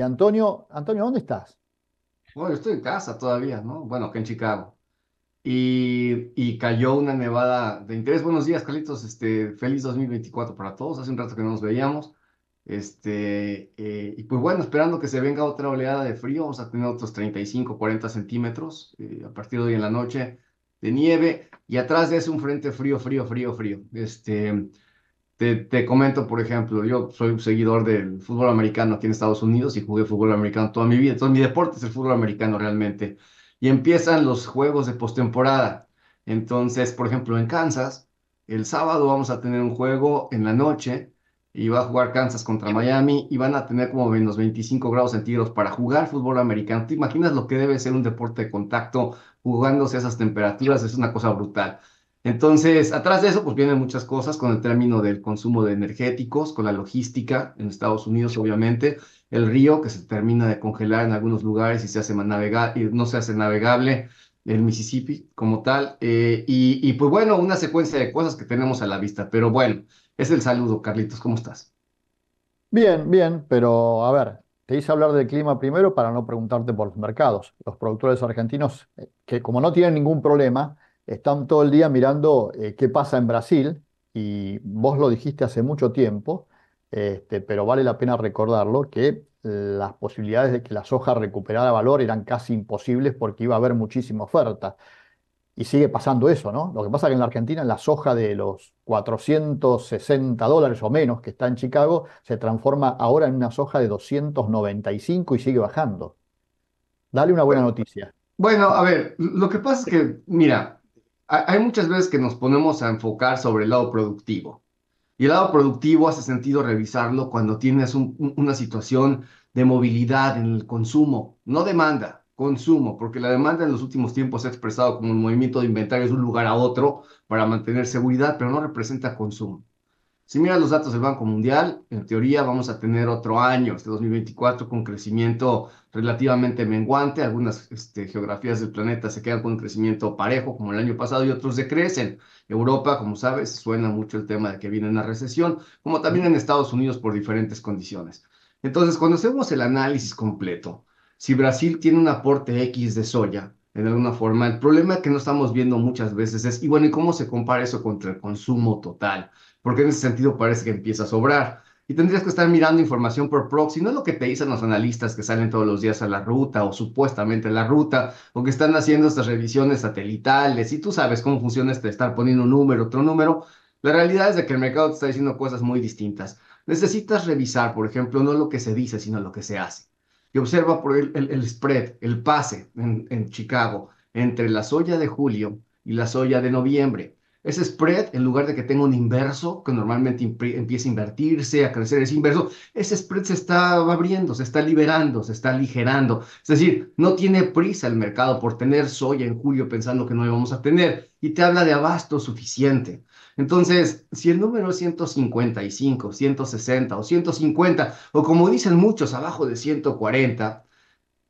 Y Antonio, Antonio, ¿dónde estás? Bueno, estoy en casa todavía, ¿no? Bueno, acá en Chicago. Y, cayó una nevada de interés. Buenos días, Carlitos. Este, feliz 2024 para todos. Hace un rato que no nos veíamos. Este, eh, y pues bueno, esperando que se venga otra oleada de frío, vamos a tener otros 35, 40 centímetros eh, a partir de hoy en la noche de nieve. Y atrás de eso un frente frío, frío, frío, frío. Este, te, comento, por ejemplo, yo soy un seguidor del fútbol americano aquí en Estados Unidos y jugué fútbol americano toda mi vida. Entonces, mi deporte es el fútbol americano realmente. Y empiezan los juegos de postemporada. Entonces, por ejemplo, en Kansas, el sábado vamos a tener un juego en la noche y va a jugar Kansas contra Miami y van a tener como menos 25 grados centígrados para jugar fútbol americano. ¿Te imaginas lo que debe ser un deporte de contacto jugándose a esas temperaturas? Es una cosa brutal. Entonces, atrás de eso, pues vienen muchas cosas con el término del consumo de energéticos, con la logística en Estados Unidos, obviamente, el río que se termina de congelar en algunos lugares y se hace no se hace navegable, el Mississippi como tal, eh, y, y pues bueno, una secuencia de cosas que tenemos a la vista, pero bueno, es el saludo, Carlitos, ¿cómo estás? Bien, bien, pero a ver, te hice hablar del clima primero para no preguntarte por los mercados. Los productores argentinos, eh, que como no tienen ningún problema, están todo el día mirando eh, qué pasa en Brasil, y vos lo dijiste hace mucho tiempo, este, pero vale la pena recordarlo, que eh, las posibilidades de que la soja recuperara valor eran casi imposibles porque iba a haber muchísima oferta. Y sigue pasando eso, ¿no? Lo que pasa es que en la Argentina la soja de los 460 dólares o menos que está en Chicago se transforma ahora en una soja de 295 y sigue bajando. Dale una buena noticia. Bueno, a ver, lo que pasa es que, mira, hay muchas veces que nos ponemos a enfocar sobre el lado productivo. Y el lado productivo hace sentido revisarlo cuando tienes una situación de movilidad en el consumo, no demanda, consumo, porque la demanda en los últimos tiempos se ha expresado como un movimiento de inventario de un lugar a otro para mantener seguridad, pero no representa consumo. Si miras los datos del Banco Mundial, en teoría vamos a tener otro año, este 2024, con crecimiento relativamente menguante. Algunas este, geografías del planeta se quedan con un crecimiento parejo, como el año pasado, y otros decrecen. Europa, como sabes, suena mucho el tema de que viene una recesión, como también en Estados Unidos por diferentes condiciones. Entonces, cuando hacemos el análisis completo, si Brasil tiene un aporte X de soya, en alguna forma. El problema que no estamos viendo muchas veces es, y bueno, ¿y cómo se compara eso contra el consumo total? Porque en ese sentido parece que empieza a sobrar. Y tendrías que estar mirando información por proxy, no lo que te dicen los analistas que salen todos los días a la ruta o supuestamente a la ruta, o que están haciendo estas revisiones satelitales, y tú sabes cómo funciona este estar poniendo un número, otro número. La realidad es de que el mercado te está diciendo cosas muy distintas. Necesitas revisar, por ejemplo, no lo que se dice, sino lo que se hace y observa por el, spread, el pase en, Chicago entre la soya de julio y la soya de noviembre. Ese spread, en lugar de que tenga un inverso, que normalmente empieza a invertirse, a crecer ese inverso, ese spread se está abriendo, se está liberando, se está aligerando. Es decir, no tiene prisa el mercado por tener soya en julio pensando que no íbamos vamos a tener y te habla de abasto suficiente. Entonces, si el número es 155, 160 o 150, o como dicen muchos, abajo de 140,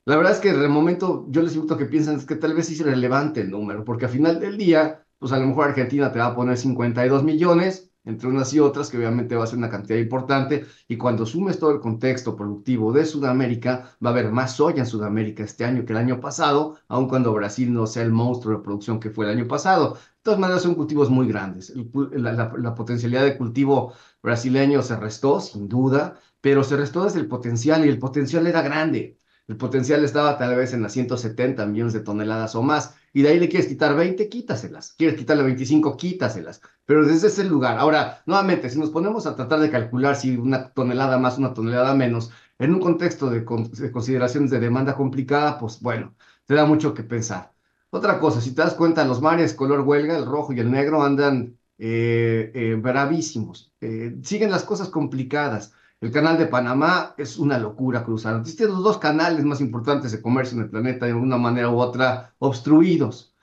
la verdad es que de momento yo les a que piensen que tal vez es irrelevante el número, porque al final del día, pues a lo mejor Argentina te va a poner 52 millones entre unas y otras, que obviamente va a ser una cantidad importante, y cuando sumes todo el contexto productivo de Sudamérica, va a haber más soya en Sudamérica este año que el año pasado, aun cuando Brasil no sea el monstruo de producción que fue el año pasado. De todas maneras, son cultivos muy grandes. la potencialidad de cultivo brasileño se restó, sin duda, pero se restó desde el potencial, y el potencial era grande. El potencial estaba tal vez en las 170 millones de toneladas o más. Y de ahí le quieres quitar 20, quítaselas. Quieres quitarle 25, quítaselas. Pero desde ese lugar. Ahora, nuevamente, si nos ponemos a tratar de calcular si una tonelada más, una tonelada menos, en un contexto de, consideraciones de demanda complicada, pues bueno, te da mucho que pensar. Otra cosa, si te das cuenta, los mares color huelga, el rojo y el negro andan eh, eh bravísimos. Eh, siguen las cosas complicadas. El canal de Panamá es una locura cruzar. Tienes los dos canales más importantes de comercio en el planeta, de una manera u otra, obstruidos.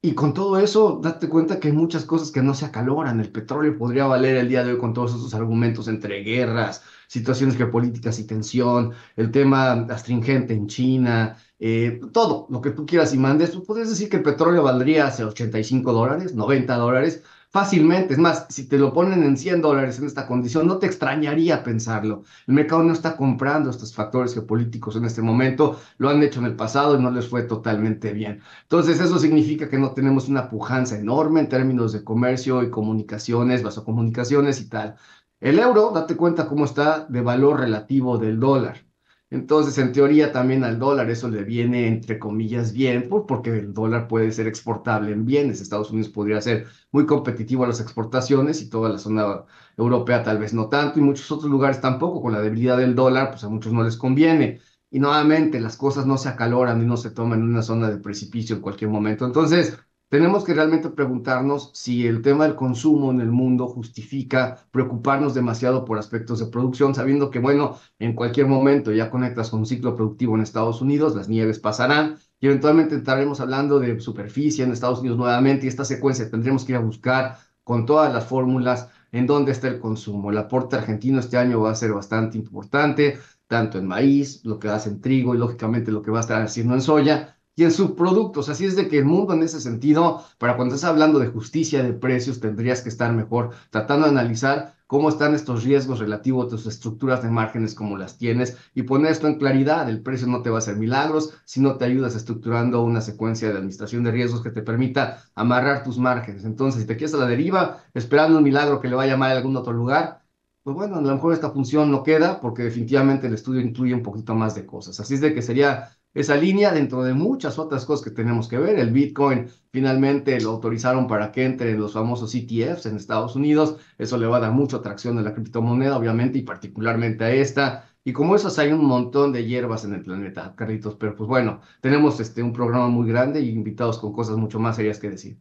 Y con todo eso, date cuenta que hay muchas cosas que no se acaloran. El petróleo podría valer el día de hoy con todos esos argumentos entre guerras, situaciones geopolíticas y tensión, el tema astringente en China, eh, todo lo que tú quieras y mandes. Tú pues podrías decir que el petróleo valdría hace 85 dólares, 90 dólares, fácilmente. Es más, si te lo ponen en 100 dólares en esta condición, no te extrañaría pensarlo. El mercado no está comprando estos factores geopolíticos en este momento, lo han hecho en el pasado y no les fue totalmente bien. Entonces, eso significa que no tenemos una pujanza enorme en términos de comercio y comunicaciones, vasocomunicaciones y tal. El euro, date cuenta cómo está de valor relativo del dólar. Entonces, en teoría, también al dólar eso le viene, entre comillas, bien, porque el dólar puede ser exportable en bienes. Estados Unidos podría ser muy competitivo a las exportaciones y toda la zona europea tal vez no tanto y muchos otros lugares tampoco. Con la debilidad del dólar, pues a muchos no les conviene. Y nuevamente, las cosas no se acaloran y no se toman en una zona de precipicio en cualquier momento. Entonces, tenemos que realmente preguntarnos si el tema del consumo en el mundo justifica preocuparnos demasiado por aspectos de producción, sabiendo que, bueno, en cualquier momento ya conectas con un ciclo productivo en Estados Unidos, las nieves pasarán y eventualmente estaremos hablando de superficie en Estados Unidos nuevamente y esta secuencia tendremos que ir a buscar con todas las fórmulas en dónde está el consumo. El aporte argentino este año va a ser bastante importante, tanto en maíz, lo que hace en trigo y lógicamente lo que va a estar haciendo en soya y en subproductos. Así es de que el mundo en ese sentido, para cuando estás hablando de justicia de precios, tendrías que estar mejor tratando de analizar cómo están estos riesgos relativos a tus estructuras de márgenes, como las tienes, y poner esto en claridad. El precio no te va a hacer milagros si no te ayudas estructurando una secuencia de administración de riesgos que te permita amarrar tus márgenes. Entonces, si te quedas a la deriva, esperando un milagro que le vaya mal a algún otro lugar, pues bueno, a lo mejor esta función no queda porque definitivamente el estudio incluye un poquito más de cosas. Así es de que sería esa línea dentro de muchas otras cosas que tenemos que ver. El Bitcoin finalmente lo autorizaron para que entre en los famosos ETFs en Estados Unidos. Eso le va a dar mucha atracción a la criptomoneda, obviamente, y particularmente a esta. Y como esas hay un montón de hierbas en el planeta, carritos pero pues bueno, tenemos este, un programa muy grande y invitados con cosas mucho más serias que decir.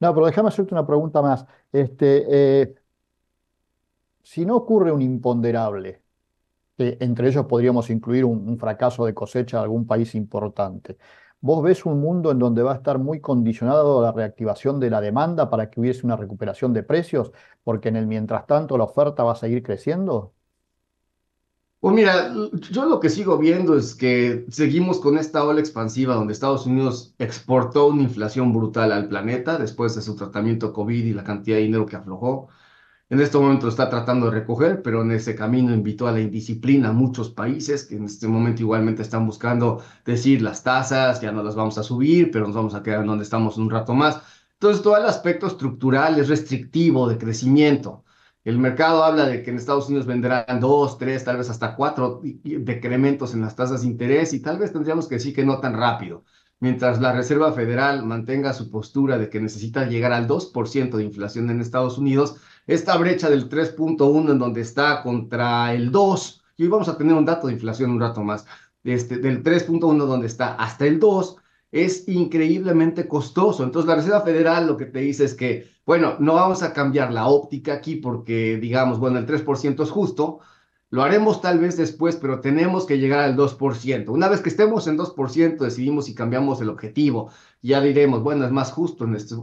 No, pero déjame hacerte una pregunta más. Este, eh, si no ocurre un imponderable, eh, entre ellos podríamos incluir un, un fracaso de cosecha de algún país importante. ¿Vos ves un mundo en donde va a estar muy condicionado la reactivación de la demanda para que hubiese una recuperación de precios? Porque en el mientras tanto la oferta va a seguir creciendo. Pues mira, yo lo que sigo viendo es que seguimos con esta ola expansiva donde Estados Unidos exportó una inflación brutal al planeta después de su tratamiento COVID y la cantidad de dinero que aflojó en este momento está tratando de recoger, pero en ese camino invitó a la indisciplina a muchos países que en este momento igualmente están buscando decir las tasas, ya no las vamos a subir, pero nos vamos a quedar donde estamos un rato más. Entonces, todo el aspecto estructural es restrictivo de crecimiento. El mercado habla de que en Estados Unidos venderán dos, tres, tal vez hasta cuatro decrementos en las tasas de interés y tal vez tendríamos que decir que no tan rápido. Mientras la Reserva Federal mantenga su postura de que necesita llegar al 2% de inflación en Estados Unidos, esta brecha del 3.1 en donde está contra el 2, y hoy vamos a tener un dato de inflación un rato más, este, del 3.1 donde está hasta el 2, es increíblemente costoso. Entonces la Reserva Federal lo que te dice es que, bueno, no vamos a cambiar la óptica aquí porque digamos, bueno, el 3% es justo, lo haremos tal vez después, pero tenemos que llegar al 2%. Una vez que estemos en 2%, decidimos si cambiamos el objetivo. Ya diremos, bueno, es más justo en, este,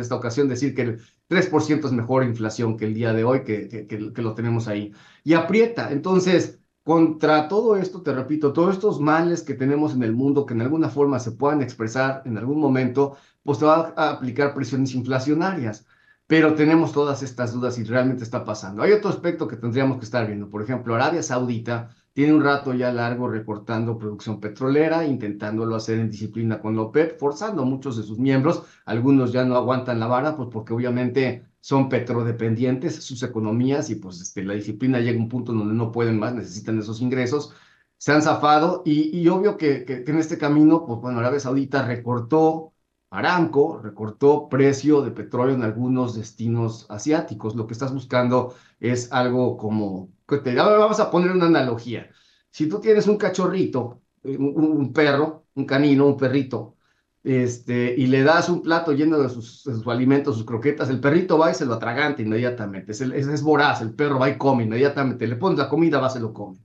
esta ocasión decir que el 3% es mejor inflación que el día de hoy, que, lo tenemos ahí. Y aprieta. Entonces, contra todo esto, te repito, todos estos males que tenemos en el mundo que en alguna forma se puedan expresar en algún momento, pues te va a aplicar presiones inflacionarias pero tenemos todas estas dudas y realmente está pasando. Hay otro aspecto que tendríamos que estar viendo. Por ejemplo, Arabia Saudita tiene un rato ya largo recortando producción petrolera, intentándolo hacer en disciplina con la OPEP, forzando a muchos de sus miembros. Algunos ya no aguantan la vara, pues porque obviamente son petrodependientes sus economías y pues este, la disciplina llega a un punto donde no pueden más, necesitan esos ingresos. Se han zafado y, obvio que, en este camino, pues bueno, Arabia Saudita recortó Aramco recortó precio de petróleo en algunos destinos asiáticos. Lo que estás buscando es algo como, vamos a poner una analogía. Si tú tienes un cachorrito, eh, un, perro, un canino, un perrito, este, y le das un plato lleno de sus, alimentos, sus croquetas, el perrito va y se lo atragante inmediatamente. Es, voraz, el perro va y come inmediatamente. Le pones la comida, va, y se lo come.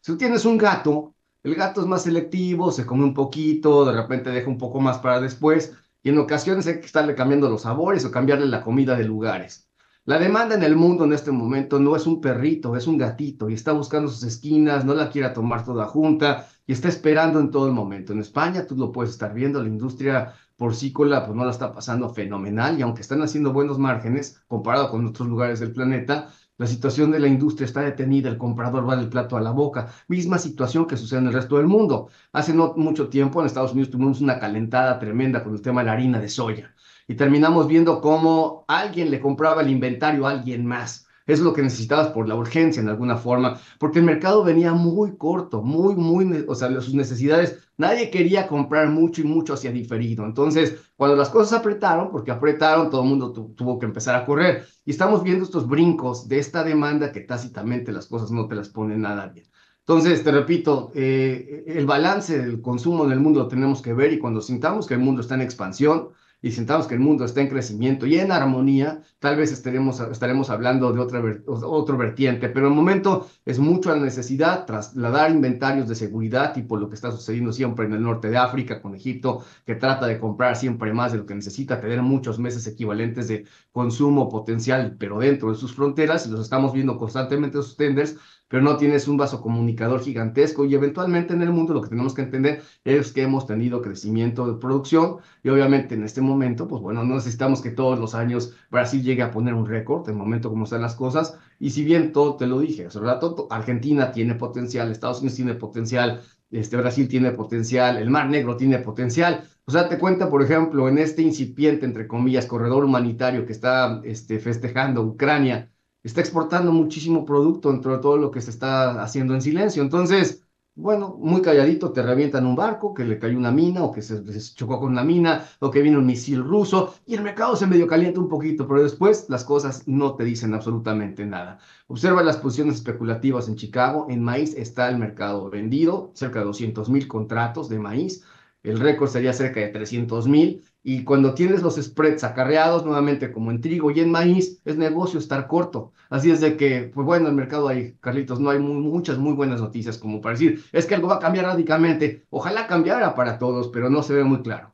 Si tú tienes un gato, el gato es más selectivo, se come un poquito, de repente deja un poco más para después y en ocasiones hay que estarle cambiando los sabores o cambiarle la comida de lugares. La demanda en el mundo en este momento no es un perrito, es un gatito y está buscando sus esquinas, no la quiere tomar toda junta y está esperando en todo el momento. En España tú lo puedes estar viendo, la industria porcícola pues no la está pasando fenomenal y aunque están haciendo buenos márgenes comparado con otros lugares del planeta, la situación de la industria está detenida, el comprador va del plato a la boca. Misma situación que sucede en el resto del mundo. Hace no mucho tiempo en Estados Unidos tuvimos una calentada tremenda con el tema de la harina de soya. Y terminamos viendo cómo alguien le compraba el inventario a alguien más es lo que necesitabas por la urgencia en alguna forma, porque el mercado venía muy corto, muy, muy, o sea, sus necesidades, nadie quería comprar mucho y mucho hacia diferido. Entonces, cuando las cosas apretaron, porque apretaron, todo el mundo tuvo que empezar a correr. Y estamos viendo estos brincos de esta demanda que tácitamente las cosas no te las ponen nada bien. Entonces, te repito, eh, el balance del consumo en el mundo lo tenemos que ver y cuando sintamos que el mundo está en expansión, y sintamos que el mundo está en crecimiento y en armonía, tal vez estaremos, estaremos hablando de otra otro vertiente, pero el momento es mucho la necesidad, trasladar inventarios de seguridad, tipo lo que está sucediendo siempre en el norte de África con Egipto, que trata de comprar siempre más de lo que necesita, tener muchos meses equivalentes de consumo potencial, pero dentro de sus fronteras, y los estamos viendo constantemente sus tenders, pero no tienes un vaso comunicador gigantesco y eventualmente en el mundo lo que tenemos que entender es que hemos tenido crecimiento de producción y obviamente en este momento, pues bueno, no necesitamos que todos los años Brasil llegue a poner un récord, el momento como están las cosas, y si bien todo te lo dije, sobre todo, Argentina tiene potencial, Estados Unidos tiene potencial, este, Brasil tiene potencial, el Mar Negro tiene potencial, o sea, te cuenta, por ejemplo, en este incipiente, entre comillas, corredor humanitario que está este, festejando Ucrania, está exportando muchísimo producto dentro de todo lo que se está haciendo en silencio, entonces bueno, muy calladito te revientan un barco, que le cayó una mina o que se, chocó con una mina o que vino un misil ruso y el mercado se medio calienta un poquito, pero después las cosas no te dicen absolutamente nada. Observa las posiciones especulativas en Chicago, en maíz está el mercado vendido, cerca de 200 mil contratos de maíz, el récord sería cerca de 300 mil. Y cuando tienes los spreads acarreados nuevamente, como en trigo y en maíz, es negocio estar corto. Así es de que, pues bueno, el mercado ahí, Carlitos, no hay muchas muy buenas noticias como para decir, es que algo va a cambiar radicalmente. Ojalá cambiara para todos, pero no se ve muy claro.